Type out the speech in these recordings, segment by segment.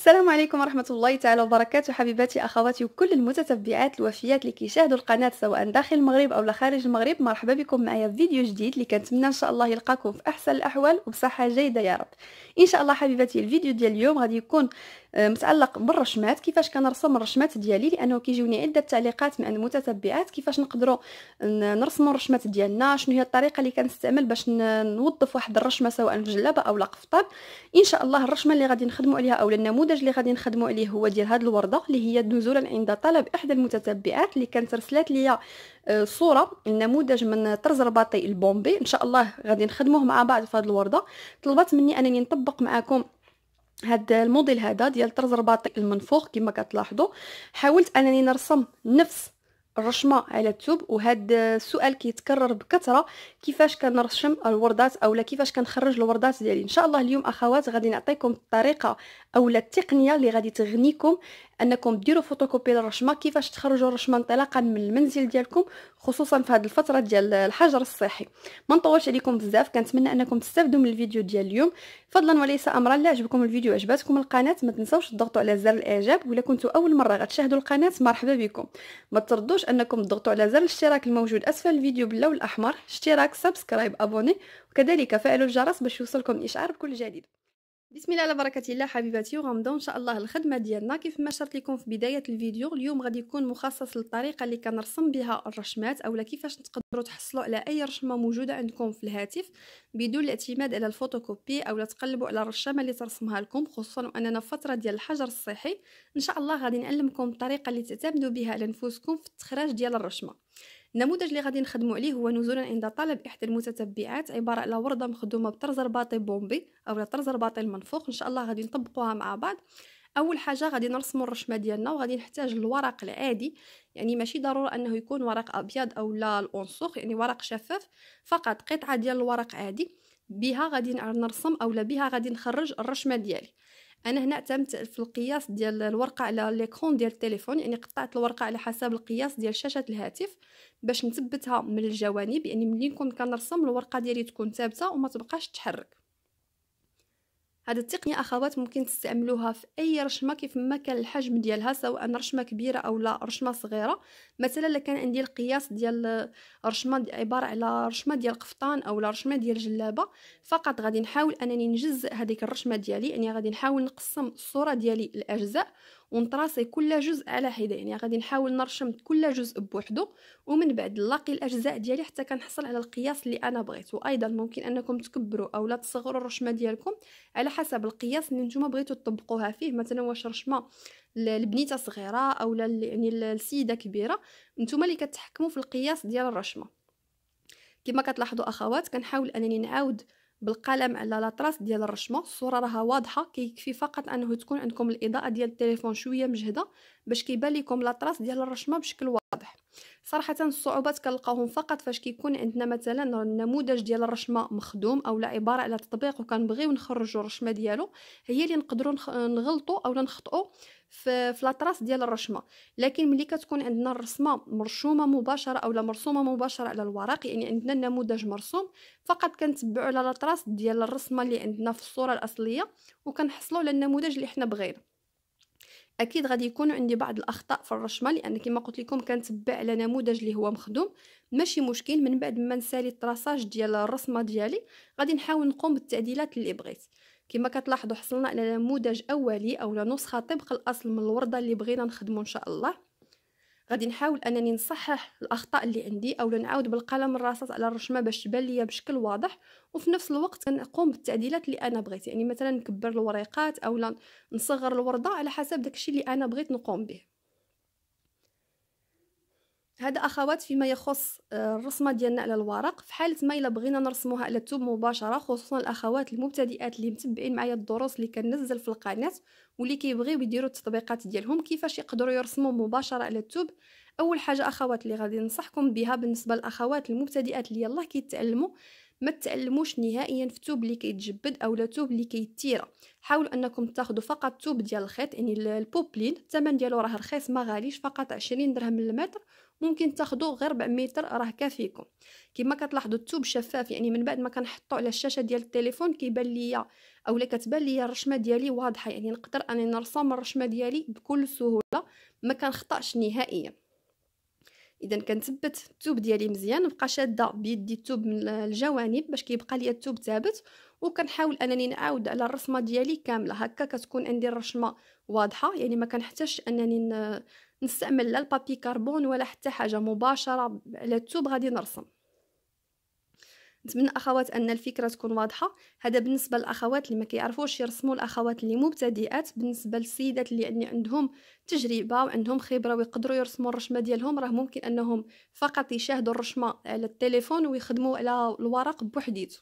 السلام عليكم ورحمة الله تعالى وبركاته حبيباتي أخواتي وكل المتتبعات الوفيات اللي كيشاهدوا القناة سواء داخل المغرب أو خارج المغرب مرحبا بكم معايا في فيديو جديد اللي كنتمنى إن شاء الله يلقاكم في أحسن الأحوال وبصحة جيدة يا رب إن شاء الله حبيباتي الفيديو ديال اليوم غادي يكون آه، متعلق بالرشمات كيفاش كنرسم الرشمات ديالي لانه كيجوني عده تعليقات من المتتبعات كيفاش نقدروا نرسم الرشمات ديالنا شنو هي الطريقه اللي كنستعمل باش نوظف واحد الرشمه سواء في جلابه او لا قفطان ان شاء الله الرشمه اللي غادي نخدموا عليها او النموذج اللي غادي نخدموا عليه هو ديال هذه الورده اللي هي نزولا عند طلب احدى المتتبعات اللي كانت رسلات ليا آه، صوره النموذج من طرز رباطي البومبي ان شاء الله غادي نخدموه مع بعض في هذه الورده طلبت مني انني نطبق معكم هاد الموديل هذا ديال طرز رباطي المنفوخ كما كتلاحظوا حاولت انني نرسم نفس الرشمه على التوب وهاد السؤال كيتكرر بكثره كيفاش كنرشم الوردات اولا كيفاش كنخرج الوردات ديالي ان شاء الله اليوم اخوات غادي نعطيكم الطريقه اولا التقنيه اللي غادي تغنيكم انكم ديروا فوتوكوبي للرشمه كيفاش تخرجوا الرشمه انطلاقا من المنزل ديالكم خصوصا في هذه الفتره ديال الحجر الصحي ما نطولش عليكم بزاف كنتمنى انكم تستافدوا من الفيديو ديال اليوم فضلا وليس امرا لا عجبكم الفيديو عجبتكم القناه ما تنساوش تضغطوا على زر الاعجاب ولا كنتوا اول مره غتشاهدوا القناه مرحبا بكم ما تردوش انكم تضغطوا على زر الاشتراك الموجود اسفل الفيديو باللون الاحمر اشتراك سبسكرايب ابوني وكذلك فعلوا الجرس باش يوصلكم الاشعار بكل جديد بسم الله على بركه الله حبيباتي وغنبداو ان شاء الله الخدمه ديالنا كيف ما شرت لكم في بدايه الفيديو اليوم غادي يكون مخصص للطريقه اللي كنرسم بها الرشمات اولا كيفاش تقدروا تحصلوا على اي رشمة موجوده عندكم في الهاتف بدون الاعتماد على الفوتوكوبي اولا تقلبوا على الرشامه اللي ترسمها لكم خصوصا واننا في فتره ديال الحجر الصحي ان شاء الله غادي نعلمكم الطريقه اللي تعتمدوا بها على نفوسكم في التخراج ديال الرشمه النموذج اللي غادي نخدموا عليه هو نزولا عند طلب احدى المتتبعات عباره على ورده مخدومه بطرز رباطي بومبي او طرز رباطي المنفوخ ان شاء الله غادي نطبقوها مع بعض اول حاجه غادي نرسموا الرشمه ديالنا وغادي نحتاج الورق العادي يعني ماشي ضروري انه يكون ورق ابيض او لا الانسوخ يعني ورق شفاف فقط قطعه ديال الورق عادي بها غادي نرسم اولا بها غادي نخرج الرشمه ديالي انا هنا اعتمدت في القياس ديال الورقه على ليكرون ديال التليفون يعني قطعت الورقه على حسب القياس ديال شاشه الهاتف باش نثبتها من الجوانب يعني ملي نكون كنرسم الورقه ديالي تكون ثابته وما تبقاش تحرك هاد التقنيه اخوات ممكن تستعملوها في اي رشمه كيف ما كان الحجم ديالها سواء رشمه كبيره او لا رشمه صغيره مثلا لكان عندي القياس ديال رشمه دي عباره على رشمه ديال قفطان او رشمه ديال جلابه فقط غادي نحاول انني نجزء هذيك الرشمه ديالي يعني غادي نحاول نقسم الصوره ديالي لاجزاء ونطراسي كل جزء على حده يعني غادي نحاول نرشم كل جزء بوحده ومن بعد نلاقي الاجزاء ديالي حتى كنحصل على القياس اللي انا بغيت وايضا ممكن انكم تكبروا او لا تصغروا الرشمه ديالكم على حسب القياس اللي نتوما بغيتوا تطبقوها فيه مثلا واش رشمه البنيته صغيره او يعني السيده كبيره نتوما اللي كتحكموا في القياس ديال الرشمه كما كتلاحظوا اخوات كنحاول انني نعاود بالقلم على لاطراس ديال الرشمه الصوره راها واضحه كيكفي فقط انه تكون عندكم الاضاءه ديال التليفون شويه مجهده باش كيبان لكم لاطراس ديال الرشمه بشكل واضح صراحه الصعوبات كنلقاوهم فقط فاش كيكون عندنا مثلا النموذج ديال الرشمه مخدوم اولا عباره على تطبيق وكنبغيو نخرجوا الرشمه ديالو هي اللي نقدروا نغلطوا اولا نخطئوا في فلاطراس ديال الرشمه لكن ملي كتكون عندنا الرسمه مرشومه مباشره اولا مرسومه مباشره على الورق يعني عندنا النموذج مرسوم فقط كنتبعوا على الاطراس ديال الرسمه اللي عندنا في الصوره الاصليه وكنحصلوا على النموذج اللي حنا بغينا اكيد غادي يكون عندي بعض الاخطاء في الرشمه لان كما قلت لكم كنتبع على نموذج اللي هو مخدوم ماشي مشكل من بعد ما نسالي التراساج ديال الرسمه ديالي غادي نحاول نقوم بالتعديلات اللي بغيت كما كتلاحظوا حصلنا على نموذج اولي اولا نسخه طبق الاصل من الورده اللي بغينا نخدمو ان شاء الله غادي نحاول انني نصحح الاخطاء اللي عندي اولا نعاود بالقلم الرصاص على الرشمه باش تبان ليا بشكل واضح وفي نفس الوقت نقوم بالتعديلات اللي انا بغيت يعني مثلا نكبر الوريقات اولا نصغر الورده على حسب داكشي اللي انا بغيت نقوم به هذا اخوات فيما يخص آه، الرسمه ديالنا على الورق في حاله ما الا بغينا نرسموها على التوب مباشره خصوصا الاخوات المبتدئات اللي متبعين معايا الدروس اللي كنزل في القناه واللي كيبغيو يديروا التطبيقات ديالهم كيفاش يقدروا يرسموا مباشره على التوب اول حاجه اخوات اللي غادي ننصحكم بها بالنسبه للاخوات المبتدئات اللي يلاه كيتعلموا ما تعلموش نهائيا في توب اللي كيتجبد او لا توب اللي كيتيرا حاولوا انكم تاخذوا فقط توب ديال الخيط يعني البوبلين الثمن ديالو راه رخيص ما غاليش فقط 20 درهم للمتر ممكن تاخذوا غير 4 متر راه كافيكم كما كتلاحظوا التوب شفاف يعني من بعد ما كنحطو على الشاشه ديال التليفون كيبان ليا اولا كتبان ليا الرشمه ديالي واضحه يعني نقدر اني نرسم الرشمه ديالي بكل سهوله ما كنخطاش نهائيا اذا كنثبت التوب ديالي مزيان نبقى شاده بيدي التوب من الجوانب باش كيبقى ليا التوب ثابت وكنحاول انني نعاود على الرسمه ديالي كامله هكا كتكون عندي الرشمه واضحه يعني ما كنحتاجش انني نستعمل لا البابي كربون ولا حتى حاجه مباشره على التوب غادي نرسم نتمنى اخوات ان الفكره تكون واضحه هذا بالنسبه للاخوات اللي ما كيعرفوش يرسموا الاخوات اللي مبتدئات بالنسبه للسيدات اللي يعني عندهم تجربه وعندهم خبره ويقدروا يرسموا الرشمه ديالهم راه ممكن انهم فقط يشاهدوا الرشمه على التليفون ويخدموا على الورق بوحديتو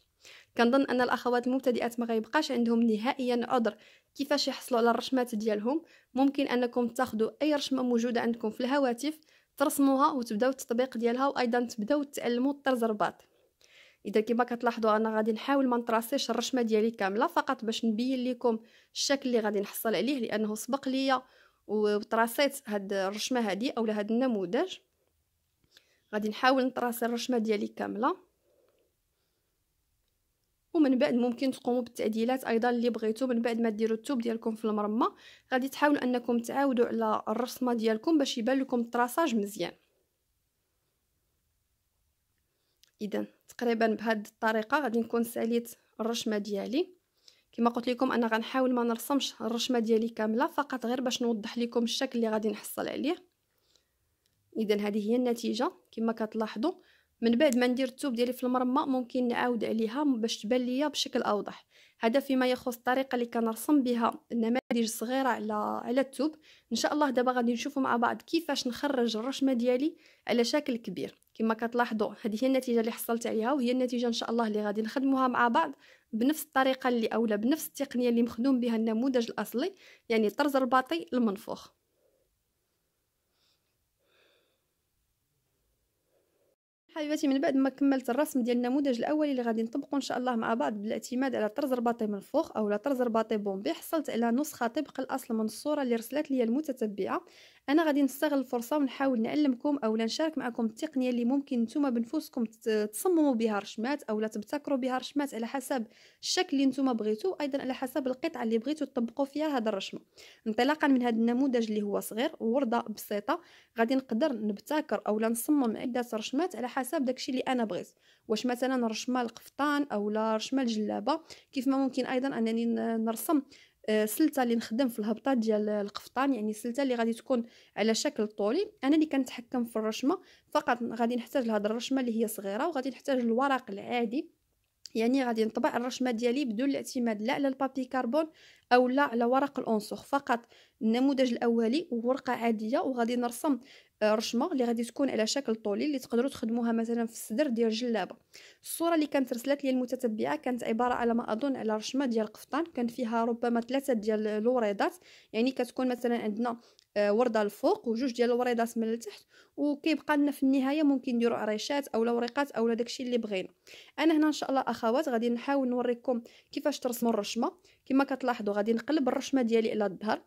كنظن ان الاخوات المبتدئات ما غيبقاش عندهم نهائيا عذر كيفاش يحصلوا على الرشمات ديالهم ممكن انكم تاخذوا اي رشمه موجوده عندكم في الهواتف ترسموها وتبداو التطبيق ديالها وايضا تبداو تعلموا طرز الرباط اذا كما كتلاحظوا انا غادي نحاول ما نتراسيش الرشمه ديالي كامله فقط باش نبين لكم الشكل اللي غادي نحصل عليه لانه سبق ليا وتراسيت هاد الرشمه هادي اولا هاد النموذج غادي نحاول نطراسي الرشمه ديالي كامله ومن بعد ممكن تقوموا بالتعديلات ايضا اللي بغيتو من بعد ما ديروا التوب ديالكم في المرمى غادي تحاولوا انكم تعاودوا على الرسمه ديالكم باش يبان لكم الطراساج مزيان اذا تقريبا بهاد الطريقه غادي نكون ساليت الرشمه ديالي كما قلت لكم انا غنحاول ما نرسمش الرشمه ديالي كامله فقط غير باش نوضح لكم الشكل اللي غادي نحصل عليه اذا هذه هي النتيجه كما كتلاحظوا من بعد ما ندير الثوب ديالي في المرمى ممكن نعاود عليها باش تبان ليا بشكل اوضح هذا فيما يخص الطريقه اللي كنرسم بها النماذج الصغيره على على الثوب ان شاء الله دابا غادي نشوفوا مع بعض كيفاش نخرج الرشمه ديالي على شكل كبير كما كتلاحظوا هذه هي النتيجه اللي حصلت عليها وهي النتيجه ان شاء الله اللي غادي نخدموها مع بعض بنفس الطريقه اللي اولا بنفس التقنيه اللي مخدوم بها النموذج الاصلي يعني طرز رباطي المنفوخ حبيباتي من بعد ما كملت الرسم ديال النموذج الاولي اللي غادي نطبقه ان شاء الله مع بعض بالاعتماد على طرز رباطي الفوق اولا طرز رباطي بومبي حصلت على نسخه طبق الاصل من الصوره اللي رسلت لي المتتبعه انا غادي نستغل الفرصه ونحاول نعلمكم اولا نشارك معكم التقنيه اللي ممكن نتوما بنفسكم تصمموا بها رشمات اولا تبتكروا بها رشمات على حسب الشكل اللي نتوما بغيتو ايضا على حسب القطعه اللي بغيتو تطبقوا فيها هذا الرشمه انطلاقا من هذا النموذج اللي هو صغير ورده بسيطه غادي نقدر نبتكر اولا نصمم عده رشمات على حسب داكشي اللي انا بغيت واش مثلا رشمه القفطان اولا رشمه الجلابه كيف ما ممكن ايضا انني نرسم السلته اللي نخدم في الهبطه ديال القفطان يعني السلته اللي غادي تكون على شكل طولي انا اللي كنتحكم في الرشمه فقط غادي نحتاج لهاد الرشمه اللي هي صغيره وغادي نحتاج الورق العادي يعني غادي نطبع الرشمه ديالي بدون الاعتماد لا على البابي كربون او لا على ورق الانسوخ فقط النموذج الاولي وورقه عاديه وغادي نرسم آه، رشمه اللي غادي تكون على شكل طولي اللي تقدروا تخدموها مثلا في الصدر ديال جلابه الصوره اللي كانت رسلت لي المتتبعه كانت عباره على ما اظن على رشمه ديال قفطان كان فيها ربما ثلاثه ديال الوريضات يعني كتكون مثلا عندنا آه، ورده الفوق وجوج ديال الوريضات من التحت وكيبقى لنا في النهايه ممكن نديروا عريشات اولا لوريقات اولا داكشي اللي بغينا انا هنا ان شاء الله اخوات غادي نحاول نوريكم كيفاش ترسموا الرشمه كما كتلاحظوا غادي نقلب الرشمه ديالي على الظهر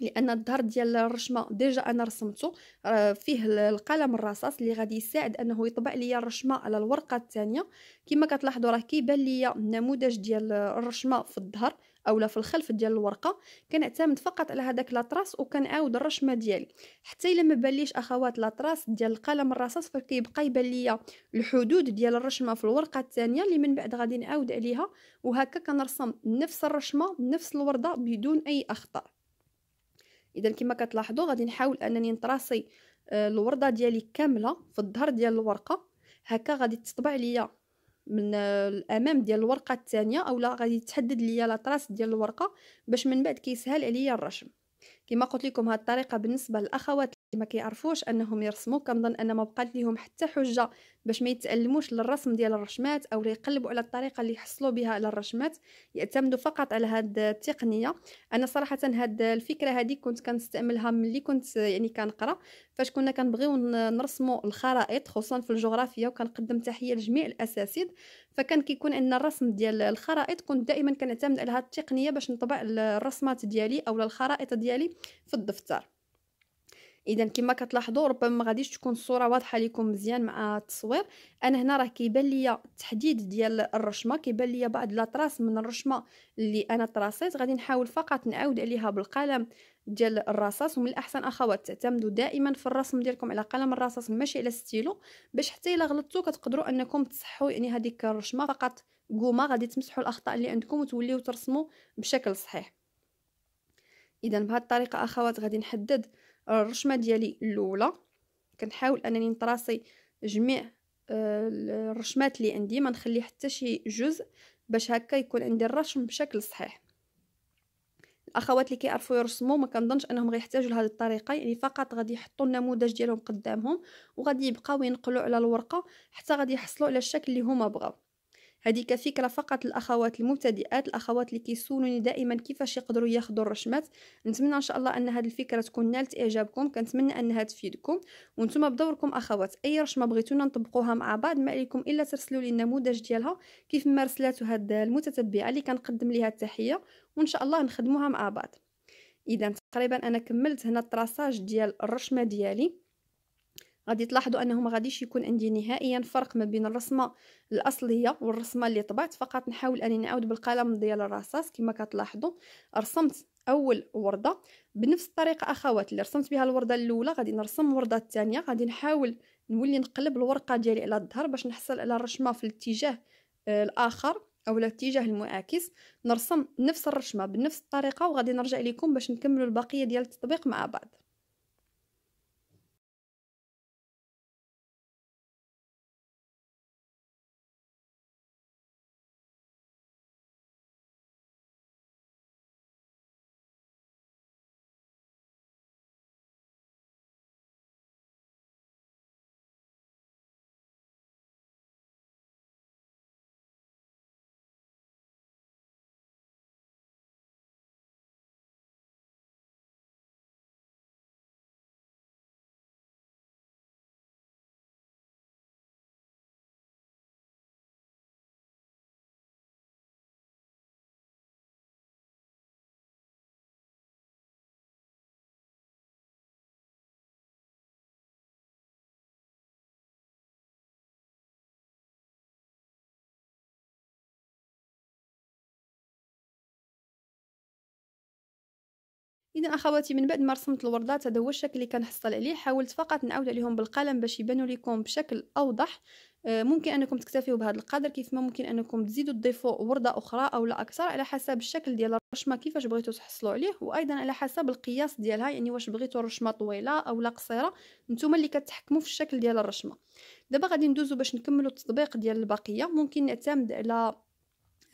لان الظهر ديال الرشمه ديجا انا رسمته آه، فيه القلم الرصاص اللي غادي يساعد انه يطبع ليا الرشمه على الورقه الثانيه كما كتلاحظوا راه كيبان ليا النموذج ديال الرشمه في الظهر اولا في الخلف ديال الورقه كنعتمد فقط على هذاك لاطراس وكنعاود الرشمه ديالي حتى الا ما باليش اخوات لاطراس ديال القلم الرصاص فكيبقى يبان ليا الحدود ديال الرشمه في الورقه الثانيه اللي من بعد غادي نعاود عليها وهكا كنرسم نفس الرشمه نفس الورده بدون اي اخطاء اذا كما كتلاحظوا غادي نحاول انني نطراسي آه، الورده ديالي كامله في الظهر ديال الورقه هكا غادي تطبع ليا من آه، الامام ديال الورقه الثانيه اولا غادي تحدد ليا لا طراس ديال الورقه باش من بعد كيسهل عليا الرسم كما قلت لكم هذه الطريقه بالنسبه للاخوات اللي ما كيعرفوش انهم يرسموا كنظن ان ما بقات ليهم حتى حجه باش ما يتالموش للرسم ديال الرشمات او يقلبوا على الطريقه اللي يحصلوا بها على الرشمات يعتمدوا فقط على هذه التقنيه انا صراحه هذه الفكره هذه كنت كنستعملها ملي كنت يعني كنقرا فاش كنا كنبغيو نرسموا الخرائط خصوصا في الجغرافيا وكنقدم تحيه لجميع الاساتذه فكان كيكون ان الرسم ديال الخرائط كنت دائما كنعتمد على هذه التقنيه باش نطبع الرسمات ديالي او الخرائط ديالي في الدفتر اذا كما كتلاحظوا ربما ما غاديش تكون الصوره واضحه لكم مزيان مع التصوير انا هنا راه كيبان ليا التحديد ديال الرشمه كيبان ليا بعض لاطراس من الرشمه اللي انا طراسيت غادي نحاول فقط نعاود عليها بالقلم ديال الرصاص ومن الاحسن اخوات تعتمدوا دائما في الرسم ديالكم على قلم الرصاص ماشي على ستيلو باش حتى الا غلطتوا كتقدروا انكم تصحوا يعني هذيك الرشمه فقط قومه غادي تمسحوا الاخطاء اللي عندكم وتوليو ترسموا بشكل صحيح اذا بهذه الطريقه اخوات غادي نحدد الرشمه ديالي الاولى كنحاول انني نطراسي جميع آه، الرشمات اللي عندي ما نخلي حتى شي جزء باش هكا يكون عندي الرسم بشكل صحيح الاخوات اللي كيعرفوا يرسموا ما كنظنش انهم غيحتاجوا لهذه الطريقه يعني فقط غادي يحطوا النموذج ديالهم قدامهم وغادي يبقاو ينقلوا على الورقه حتى غادي يحصلوا على الشكل اللي هما بغاو هذه كفكرة فقط الأخوات المبتدئات الأخوات اللي كيسولوني دائما كيفاش يقدروا ياخذوا الرشمات نتمنى إن شاء الله أن هذه الفكرة تكون نالت إعجابكم كنتمنى أنها تفيدكم وانتم بدوركم أخوات أي رشمة بغيتونا نطبقوها مع بعض ما عليكم إلا ترسلوا لي النموذج ديالها كيف ما رسلته هاد المتتبعة اللي كنقدم ليها التحية وإن شاء الله نخدموها مع بعض إذا تقريبا أنا كملت هنا التراساج ديال الرشمة ديالي غادي تلاحظوا انه ما غاديش يكون عندي نهائيا فرق ما بين الرسمه الاصليه والرسمه اللي طبعت فقط نحاول اني نعاود بالقلم ديال الرصاص كما كتلاحظوا رسمت اول ورده بنفس الطريقه اخوات اللي رسمت بها الورده الاولى غادي نرسم الورده الثانيه غادي نحاول نولي نقلب الورقه ديالي على الظهر باش نحصل على الرشمه في الاتجاه آه، الاخر او الاتجاه المعاكس نرسم نفس الرشمه بنفس الطريقه وغادي نرجع لكم باش نكملوا البقيه ديال التطبيق مع بعض اذا اخواتي من بعد ما رسمت الوردات هذا هو الشكل اللي كنحصل عليه حاولت فقط نعاود عليهم بالقلم باش يبانوا لكم بشكل اوضح آه، ممكن انكم تكتفيوا بهذا القدر كيف ما ممكن انكم تزيدوا تضيفوا ورده اخرى او لا اكثر على حسب الشكل ديال الرشمه كيفاش بغيتوا تحصلوا عليه وايضا على حسب القياس ديالها يعني واش بغيتوا الرشمه طويله او لا قصيره نتوما اللي كتحكموا في الشكل ديال الرشمه دابا غادي ندوزو باش نكملوا التطبيق ديال البقيه ممكن نعتمد على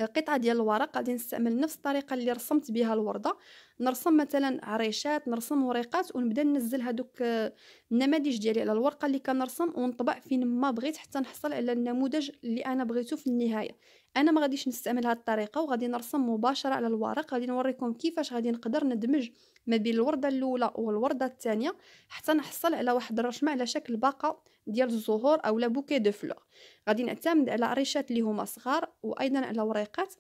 قطعه ديال الورق غادي نستعمل نفس الطريقه اللي رسمت بها الورده نرسم مثلا عريشات نرسم وريقات ونبدا ننزل هذوك آه، النماذج ديالي على الورقه اللي كنرسم ونطبع فين ما بغيت حتى نحصل على النموذج اللي انا بغيته في النهايه انا ما غاديش نستعمل هذه الطريقه وغادي نرسم مباشره على الورق غادي نوريكم كيفاش غادي نقدر ندمج ما بين الورده الاولى والورده الثانيه حتى نحصل على واحد الرشمه على شكل باقه ديال الزهور اولا بوكي دو فلور غادي نعتمد على ريشات اللي هما صغار وايضا على وريقات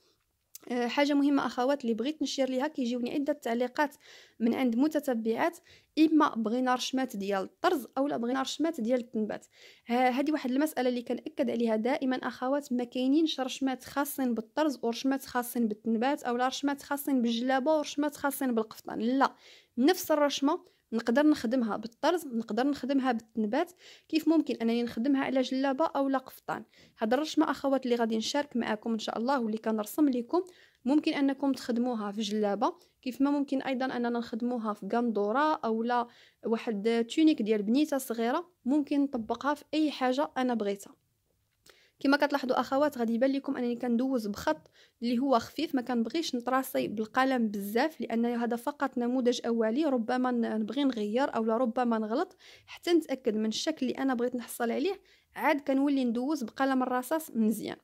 آه، حاجه مهمه اخوات اللي بغيت نشير ليها كيجيوني عده تعليقات من عند متتبعات اما بغينا رشمات ديال الطرز اولا بغينا رشمات ديال التنبات هذه واحد المساله اللي كنأكد عليها دائما اخوات ما كاينينش رشمات خاصين بالطرز ورشمات خاصين بالتنبات اولا رشمات خاصين بالجلابه ورشمات خاصين بالقفطان لا نفس الرشمه نقدر نخدمها بالطرز نقدر نخدمها بالتنبات كيف ممكن انني نخدمها على جلابه او لا قفطان هاد الرشمه اخوات اللي غادي نشارك معكم ان شاء الله واللي كنرسم لكم ممكن انكم تخدموها في جلابه كيف ما ممكن ايضا اننا نخدموها في قندوره اولا واحد تونيك ديال بنيته صغيره ممكن نطبقها في اي حاجه انا بغيتها كما كتلاحظوا اخوات غادي يبان لكم انني كندوز بخط اللي هو خفيف ما كنبغيش نطراسي بالقلم بزاف لان هذا فقط نموذج اولي ربما نبغي نغير او ربما نغلط حتى نتاكد من الشكل اللي انا بغيت نحصل عليه عاد كنولي ندوز بقلم الرصاص مزيان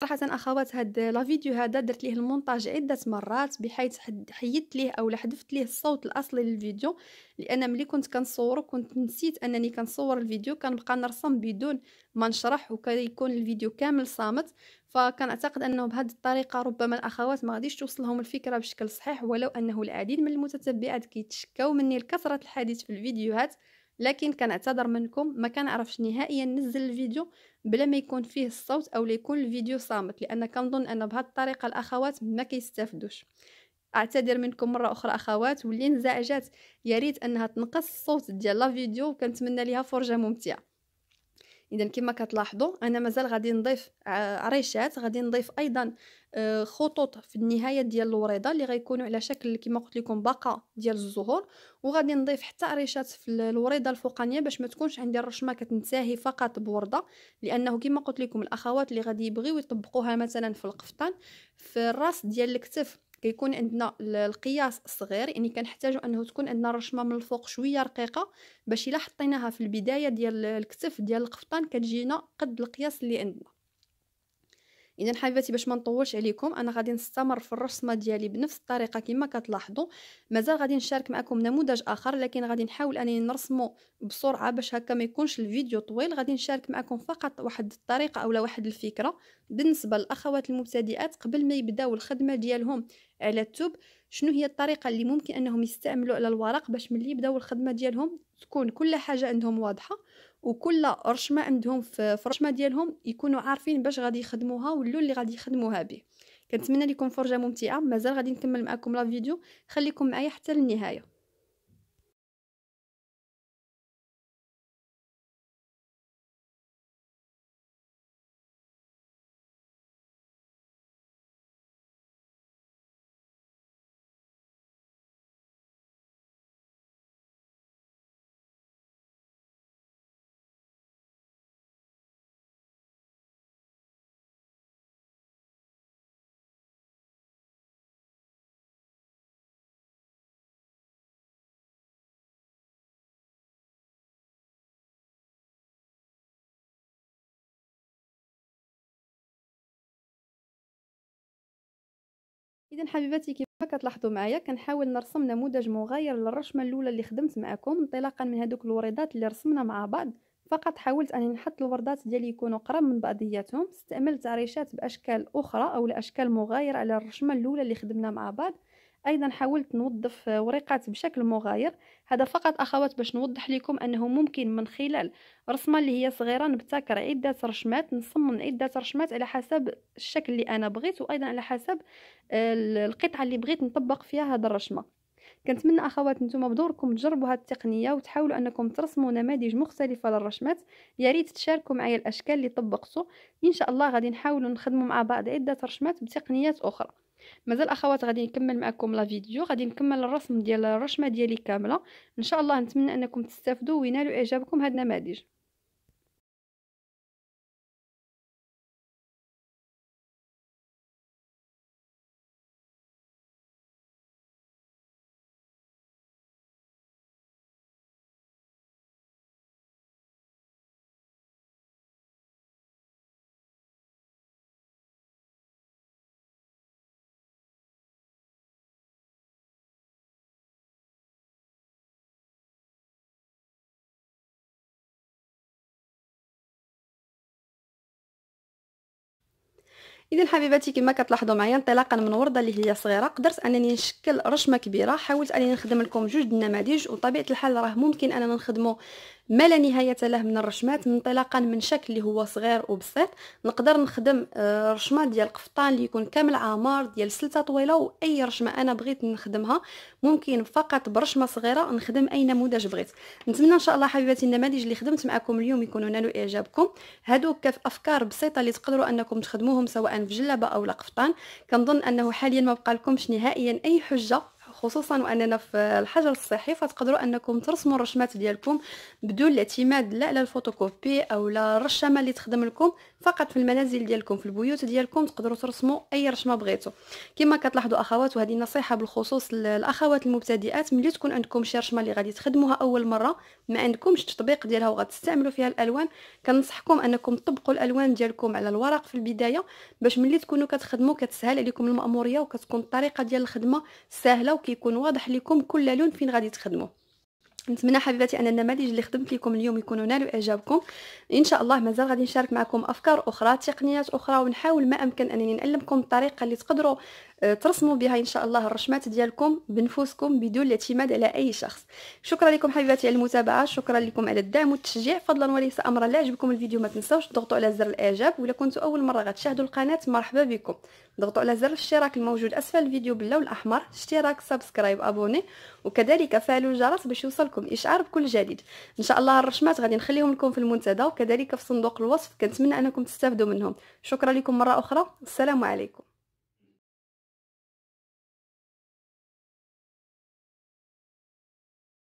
صراحه اخوات هاد لا فيديو هذا درت ليه المونتاج عده مرات بحيث حيدت ليه او حذفت ليه الصوت الاصلي للفيديو لان ملي كنت كنصور كنت نسيت انني كنصور الفيديو كنبقى نرسم بدون ما نشرح وكيكون الفيديو كامل صامت فكنعتقد انه بهذه الطريقه ربما الاخوات ما غاديش توصلهم الفكره بشكل صحيح ولو انه العديد من المتتبعات كيتشكاو مني لكثره الحديث في الفيديوهات لكن كنعتذر منكم ما كنعرفش نهائيا ننزل الفيديو بلا ما يكون فيه الصوت او يكون الفيديو صامت لان كنظن ان بهذه الطريقه الاخوات ما كيستافدوش اعتذر منكم مره اخرى اخوات واللي انزعجات يا ريت انها تنقص الصوت ديال لا فيديو وكنتمنى ليها فرجه ممتعه اذا كما كتلاحظوا انا مازال غادي نضيف عريشات غادي نضيف ايضا آه، خطوط في النهايه ديال الوريضه اللي غيكونوا على شكل كما قلت لكم باقه ديال الزهور وغادي نضيف حتى ريشات في الوريضه الفوقانيه باش ما تكونش عندي الرشمه كتنتهي فقط بورده لانه كما قلت لكم الاخوات اللي غادي يبغيو يطبقوها مثلا في القفطان في الراس ديال الكتف كيكون عندنا القياس صغير يعني كنحتاجو انه تكون عندنا الرشمه من الفوق شويه رقيقه باش الا حطيناها في البدايه ديال الكتف ديال القفطان كتجينا قد القياس اللي عندنا اذا حبيباتي باش ما نطولش عليكم انا غادي نستمر في الرسمه ديالي بنفس الطريقه كما كتلاحظوا مازال غادي نشارك معكم نموذج اخر لكن غادي نحاول انني نرسمه بسرعه باش هكا ما يكونش الفيديو طويل غادي نشارك معكم فقط واحد الطريقه اولا واحد الفكره بالنسبه للاخوات المبتدئات قبل ما يبداو الخدمه ديالهم على التوب شنو هي الطريقه اللي ممكن انهم يستعملوا على الورق باش ملي يبداو الخدمه ديالهم تكون كل حاجه عندهم واضحه وكل رشمه عندهم في الرشمه ديالهم يكونوا عارفين باش غادي يخدموها واللون اللي غادي يخدموها به كنتمنى لكم فرجه ممتعه مازال غادي نكمل معكم لا فيديو خليكم معايا حتى للنهايه اذا حبيباتي كيف كتلاحظوا معايا كنحاول نرسم نموذج مغاير للرشمه الاولى اللي خدمت معكم انطلاقا من هذوك الوريضات اللي رسمنا مع بعض فقط حاولت انني نحط الوردات ديالي يكونوا قرب من بعضياتهم استعملت عريشات باشكال اخرى او لاشكال مغايره على الرشمه الاولى اللي خدمنا مع بعض ايضا حاولت نوظف ورقات بشكل مغاير هذا فقط اخوات باش نوضح لكم انه ممكن من خلال رسمه اللي هي صغيره نبتكر عده رشمات نصمم عده رشمات على حسب الشكل اللي انا بغيت وايضا على حسب آه، القطعه اللي بغيت نطبق فيها هذا الرشمه كنتمنى اخوات نتوما بدوركم تجربوا هذه التقنيه وتحاولوا انكم ترسموا نماذج مختلفه للرشمات يا ريت تشاركوا معايا الاشكال اللي طبقتوا ان شاء الله غادي نحاولوا نخدموا مع بعض عده رشمات بتقنيات اخرى مازال اخوات غادي نكمل معكم لا فيديو غادي نكمل الرسم ديال الرشمه ديالي كامله ان شاء الله نتمنى انكم تستافدوا وينالوا اعجابكم هاد النماذج اذا حبيباتي كما كتلاحظوا معايا انطلاقا من ورده اللي هي صغيره قدرت انني نشكل رشمه كبيره حاولت انني نخدم لكم جوج النماذج وطبيعه الحال راه ممكن اننا نخدموا ما لا نهايه له من الرشمات انطلاقا من شكل اللي هو صغير وبسيط نقدر نخدم آه، رشمه ديال قفطان اللي يكون كامل عمار ديال سلسه طويله واي رشمه انا بغيت نخدمها ممكن فقط برشمه صغيره نخدم اي نموذج بغيت نتمنى ان شاء الله حبيباتي النماذج اللي خدمت معكم اليوم يكونوا نالوا اعجابكم هادو كاف افكار بسيطه اللي تقدروا انكم تخدموهم سواء في جلابه او لقفطان كنظن انه حاليا ما بقى لكمش نهائيا اي حجه خصوصا واننا في الحجر الصحي فتقدروا انكم ترسموا الرشمات ديالكم بدون الاعتماد لا على الفوتوكوبي او لا الرشامه اللي تخدم لكم فقط في المنازل ديالكم في البيوت ديالكم تقدروا ترسموا اي رشمه بغيتو كما كتلاحظوا اخوات وهذه نصيحه بالخصوص للاخوات المبتدئات ملي تكون عندكم شي رشمه اللي غادي تخدموها اول مره ما عندكمش التطبيق ديالها وغتستعملوا فيها الالوان كنصحكم انكم تطبقوا الالوان ديالكم على الورق في البدايه باش ملي تكونوا كتخدموا كتسهل عليكم الماموريه وكتكون الطريقه ديال الخدمه سهله كيكون واضح لكم كل لون فين غادي تخدمو نتمنى حبيباتي ان النماذج اللي خدمت لكم اليوم يكونوا نالوا اعجابكم ان شاء الله مازال غادي نشارك معكم افكار اخرى تقنيات اخرى ونحاول ما امكن انني نعلمكم الطريقه اللي تقدروا آه، ترسموا بها ان شاء الله الرشمات ديالكم بنفوسكم بدون الاعتماد على اي شخص شكرا لكم حبيباتي على المتابعه شكرا لكم على الدعم والتشجيع فضلا وليس امرا لا عجبكم الفيديو ما تنساوش تضغطوا على زر الاعجاب ولا كنتوا اول مره غتشاهدوا القناه مرحبا بكم ضغطوا على زر الاشتراك الموجود اسفل الفيديو باللون الاحمر اشتراك سبسكرايب ابوني وكذلك فعلوا الجرس باش يوصلكم اشعار بكل جديد ان شاء الله الرشمات غادي نخليهم لكم في المنتدى وكذلك في صندوق الوصف كنتمنى انكم تستافدوا منهم شكرا لكم مره اخرى السلام عليكم